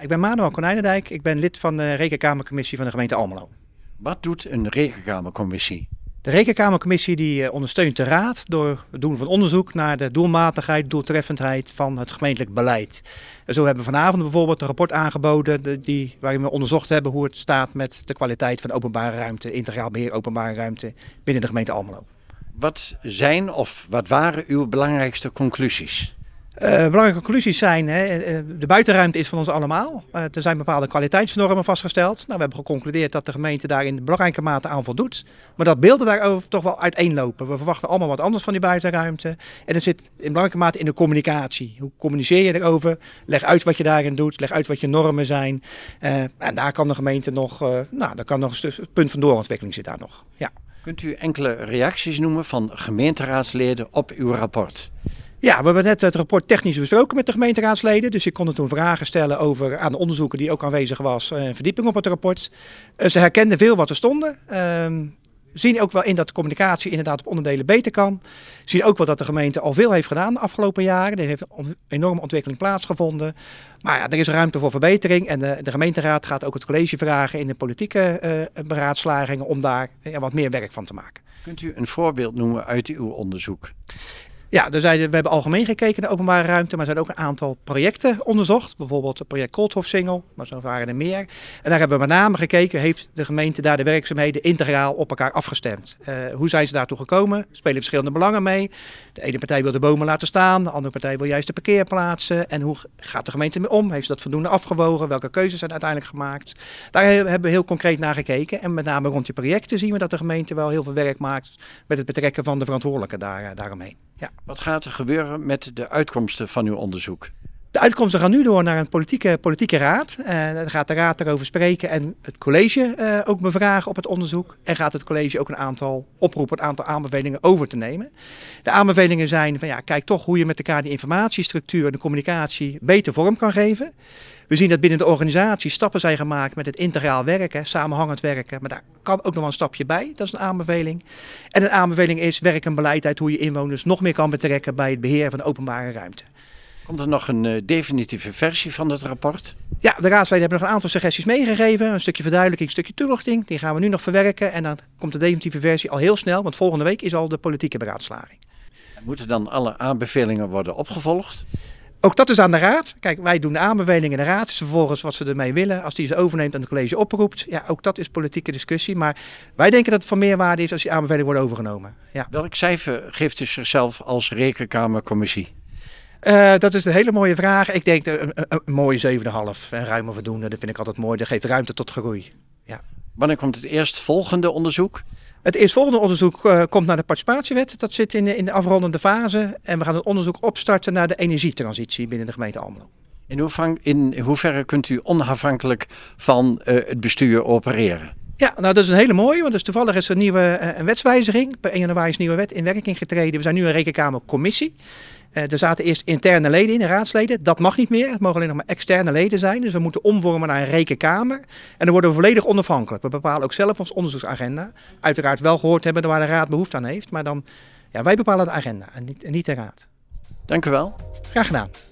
Ik ben Manuel Konijnendijk, ik ben lid van de Rekenkamercommissie van de gemeente Almelo. Wat doet een Rekenkamercommissie? De Rekenkamercommissie die eh, ondersteunt de Raad door het doen van onderzoek naar de doelmatigheid, doeltreffendheid van het gemeentelijk beleid. En zo hebben we vanavond bijvoorbeeld een rapport aangeboden die, waarin we onderzocht hebben hoe het staat met de kwaliteit van openbare ruimte, integraal beheer openbare ruimte binnen de gemeente Almelo. Wat zijn of wat waren uw belangrijkste conclusies? Eh, belangrijke conclusies zijn, hè, eh, eh, de buitenruimte is van ons allemaal. Uh, er zijn bepaalde kwaliteitsnormen vastgesteld. Nou, we hebben geconcludeerd dat de gemeente daar in belangrijke mate aan voldoet. Maar dat beelden daarover toch wel uiteenlopen. We verwachten allemaal wat anders van die buitenruimte. En dat zit in belangrijke mate in de communicatie. Hoe communiceer je erover? Leg uit wat je daarin doet. Leg uit wat je normen zijn. en daar kan de gemeente nog, nou, daar kan nog een stuk, punt van doorontwikkeling zit daar nog. Ja. Kunt u enkele reacties noemen van gemeenteraadsleden op uw rapport? Ja, we hebben net het rapport technisch besproken met de gemeenteraadsleden. Dus ik kon er toen vragen stellen over aan de onderzoeker die ook aanwezig was, eh, een verdieping op het rapport. Eh, ze herkenden veel wat er stonden. Ehm, zien ook wel in dat de communicatie inderdaad op onderdelen beter kan. Zien ook wel dat de gemeente al veel heeft gedaan de afgelopen jaren. Er heeft een enorme ontwikkeling plaatsgevonden. Maar ja, er is ruimte voor verbetering. En de, de gemeenteraad gaat ook het college vragen in de politieke uh, beraadslagingen om daar wat meer werk van te maken. Kunt u een voorbeeld noemen uit uw onderzoek? Ja, er we hebben algemeen gekeken naar openbare ruimte, maar er zijn ook een aantal projecten onderzocht. Bijvoorbeeld het project koolthof Single, maar zo waren er meer. En daar hebben we met name gekeken, heeft de gemeente daar de werkzaamheden integraal op elkaar afgestemd? Uh, hoe zijn ze daartoe gekomen? Spelen verschillende belangen mee? De ene partij wil de bomen laten staan, de andere partij wil juist de parkeerplaatsen. En hoe gaat de gemeente mee om? Heeft ze dat voldoende afgewogen? Welke keuzes zijn uiteindelijk gemaakt? Daar hebben we heel concreet naar gekeken. En met name rond die projecten zien we dat de gemeente wel heel veel werk maakt met het betrekken van de verantwoordelijken daar, eh, daaromheen. Ja. Wat gaat er gebeuren met de uitkomsten van uw onderzoek? De uitkomsten gaan nu door naar een politieke, politieke raad. En eh, dan gaat de raad erover spreken en het college eh, ook bevragen op het onderzoek. En gaat het college ook een aantal oproepen, een aantal aanbevelingen over te nemen. De aanbevelingen zijn van ja, kijk toch hoe je met elkaar die informatiestructuur en de communicatie beter vorm kan geven. We zien dat binnen de organisatie stappen zijn gemaakt met het integraal werken, samenhangend werken. Maar daar kan ook nog wel een stapje bij. Dat is een aanbeveling. En een aanbeveling is werk en beleid uit hoe je inwoners nog meer kan betrekken bij het beheer van de openbare ruimte. Komt er nog een eh, definitieve versie van het rapport? Ja, de raadsleden hebben nog een aantal suggesties meegegeven. Een stukje verduidelijking, een stukje toelichting. Die gaan we nu nog verwerken. En dan komt de definitieve versie al heel snel, want volgende week is al de politieke beraadslaging. En moeten dan alle aanbevelingen worden opgevolgd? Ook dat is aan de raad. Kijk, wij doen de aanbevelingen in de raad. Is vervolgens wat ze ermee willen. Als die ze overneemt en het college oproept. Ja, ook dat is politieke discussie. Maar wij denken dat het van meerwaarde is als die aanbevelingen worden overgenomen. Ja. Welk cijfer geeft u zichzelf als rekenkamercommissie? Eh, dat is een hele mooie vraag. Ik denk eh, een, een, een mooie 7,5. Ruimer voldoende, dat vind ik altijd mooi. Dat geeft ruimte tot groei. Ja. Wanneer komt het volgende onderzoek? Het eerstvolgende onderzoek eh, komt naar de participatiewet. Dat zit in de, in de afrondende fase. En we gaan het onderzoek opstarten naar de energietransitie binnen de gemeente Almelo. In, hoeverre kunt u onafhankelijk van het bestuur opereren? Ja, nou dat is een hele mooie, want dus toevallig is er een nieuwe een wetswijziging. Per 1 januari is een nieuwe wet in werking getreden. We zijn nu een rekenkamercommissie. Eh, er zaten eerst interne leden in, de raadsleden. Dat mag niet meer. Het mogen alleen nog maar externe leden zijn. Dus we moeten omvormen naar een rekenkamer. En dan worden we volledig onafhankelijk. We bepalen ook zelf onze onderzoeksagenda. Uiteraard wel gehoord hebben waar de raad behoefte aan heeft. Maar dan, ja, wij bepalen de agenda en niet, en niet de raad. Dank u wel. Graag gedaan.